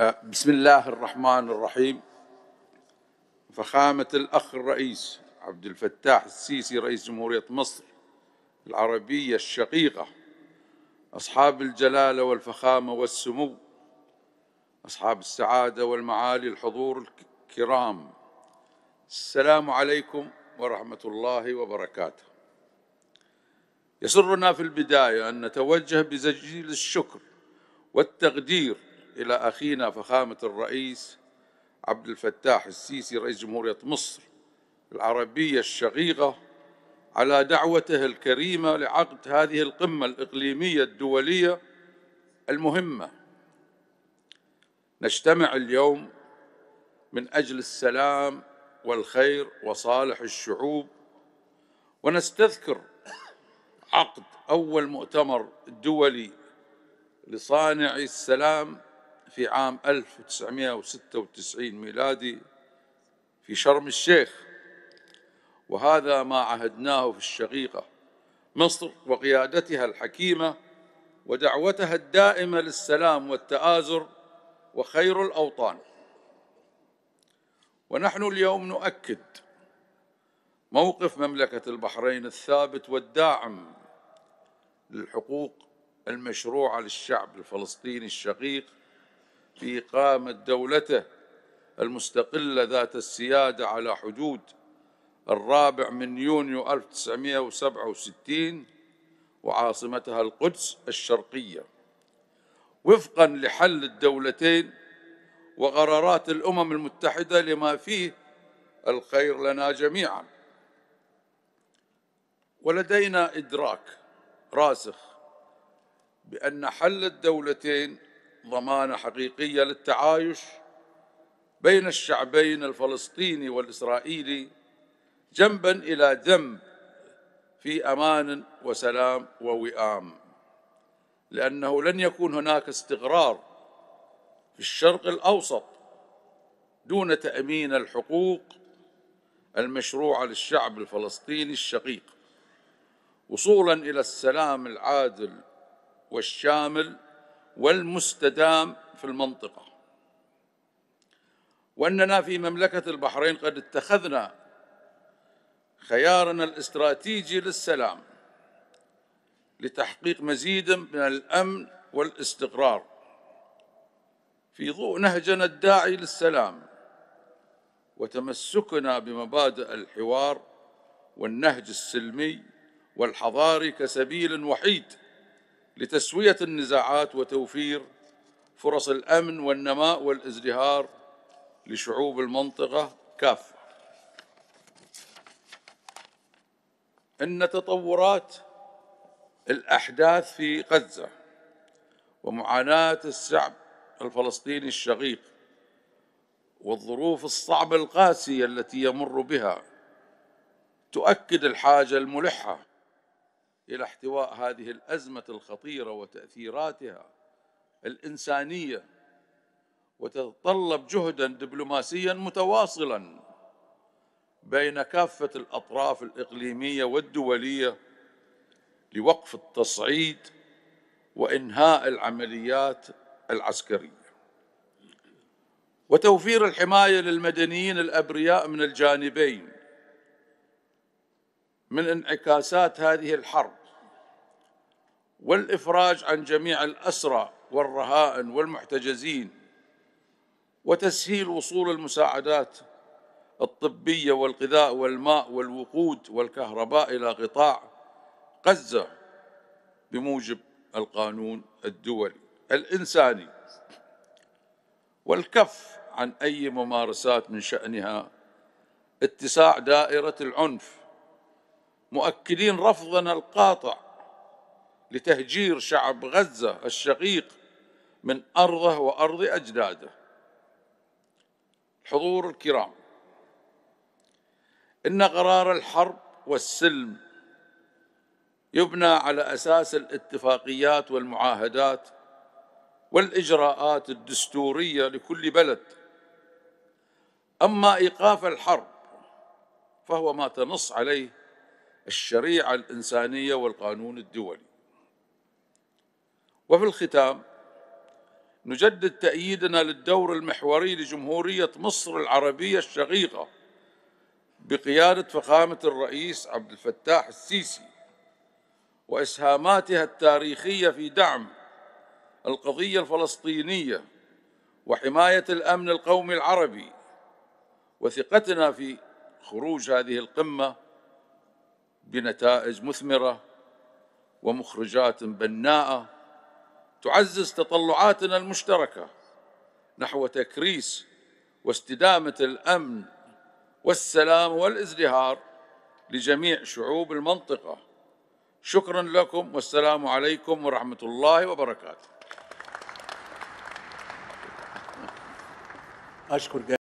آه، بسم الله الرحمن الرحيم فخامة الأخ الرئيس عبد الفتاح السيسي رئيس جمهورية مصر العربية الشقيقة أصحاب الجلالة والفخامة والسمو أصحاب السعادة والمعالي الحضور الكرام السلام عليكم ورحمة الله وبركاته يسرنا في البداية أن نتوجه بزجيل الشكر والتقدير إلى أخينا فخامة الرئيس عبد الفتاح السيسي رئيس جمهورية مصر العربية الشقيقة على دعوته الكريمة لعقد هذه القمة الإقليمية الدولية المهمة نجتمع اليوم من أجل السلام والخير وصالح الشعوب ونستذكر عقد أول مؤتمر دولي لصانعي السلام في عام 1996 ميلادي في شرم الشيخ وهذا ما عهدناه في الشقيقة مصر وقيادتها الحكيمة ودعوتها الدائمة للسلام والتآزر وخير الأوطان ونحن اليوم نؤكد موقف مملكة البحرين الثابت والداعم للحقوق المشروعة للشعب الفلسطيني الشقيق في إقامة دولته المستقلة ذات السيادة على حدود الرابع من يونيو 1967 وعاصمتها القدس الشرقية وفقا لحل الدولتين وقرارات الأمم المتحدة لما فيه الخير لنا جميعا ولدينا إدراك راسخ بأن حل الدولتين ضمانه حقيقيه للتعايش بين الشعبين الفلسطيني والاسرائيلي جنبا الى جنب في امان وسلام ووئام لانه لن يكون هناك استقرار في الشرق الاوسط دون تامين الحقوق المشروعه للشعب الفلسطيني الشقيق وصولا الى السلام العادل والشامل والمستدام في المنطقة وأننا في مملكة البحرين قد اتخذنا خيارنا الاستراتيجي للسلام لتحقيق مزيد من الأمن والاستقرار في ضوء نهجنا الداعي للسلام وتمسكنا بمبادئ الحوار والنهج السلمي والحضاري كسبيل وحيد لتسويه النزاعات وتوفير فرص الامن والنماء والازدهار لشعوب المنطقه كافه ان تطورات الاحداث في غزه ومعاناه الشعب الفلسطيني الشقيق والظروف الصعبه القاسيه التي يمر بها تؤكد الحاجه الملحه الى احتواء هذه الازمه الخطيره وتاثيراتها الانسانيه وتتطلب جهدا دبلوماسيا متواصلا بين كافه الاطراف الاقليميه والدوليه لوقف التصعيد وانهاء العمليات العسكريه وتوفير الحمايه للمدنيين الابرياء من الجانبين من انعكاسات هذه الحرب والافراج عن جميع الاسرى والرهائن والمحتجزين وتسهيل وصول المساعدات الطبيه والغذاء والماء والوقود والكهرباء الى قطاع غزه بموجب القانون الدولي الانساني والكف عن اي ممارسات من شانها اتساع دائره العنف مؤكدين رفضنا القاطع لتهجير شعب غزة الشقيق من أرضه وأرض أجداده حضور الكرام إن قرار الحرب والسلم يبنى على أساس الاتفاقيات والمعاهدات والإجراءات الدستورية لكل بلد أما إيقاف الحرب فهو ما تنص عليه الشريعة الإنسانية والقانون الدولي وفي الختام نجدد تأييدنا للدور المحوري لجمهورية مصر العربية الشقيقة بقيادة فخامة الرئيس عبد الفتاح السيسي وإسهاماتها التاريخية في دعم القضية الفلسطينية وحماية الأمن القومي العربي وثقتنا في خروج هذه القمة بنتائج مثمرة ومخرجات بناءه تعزز تطلعاتنا المشتركه نحو تكريس واستدامه الامن والسلام والازدهار لجميع شعوب المنطقه شكرا لكم والسلام عليكم ورحمه الله وبركاته اشكر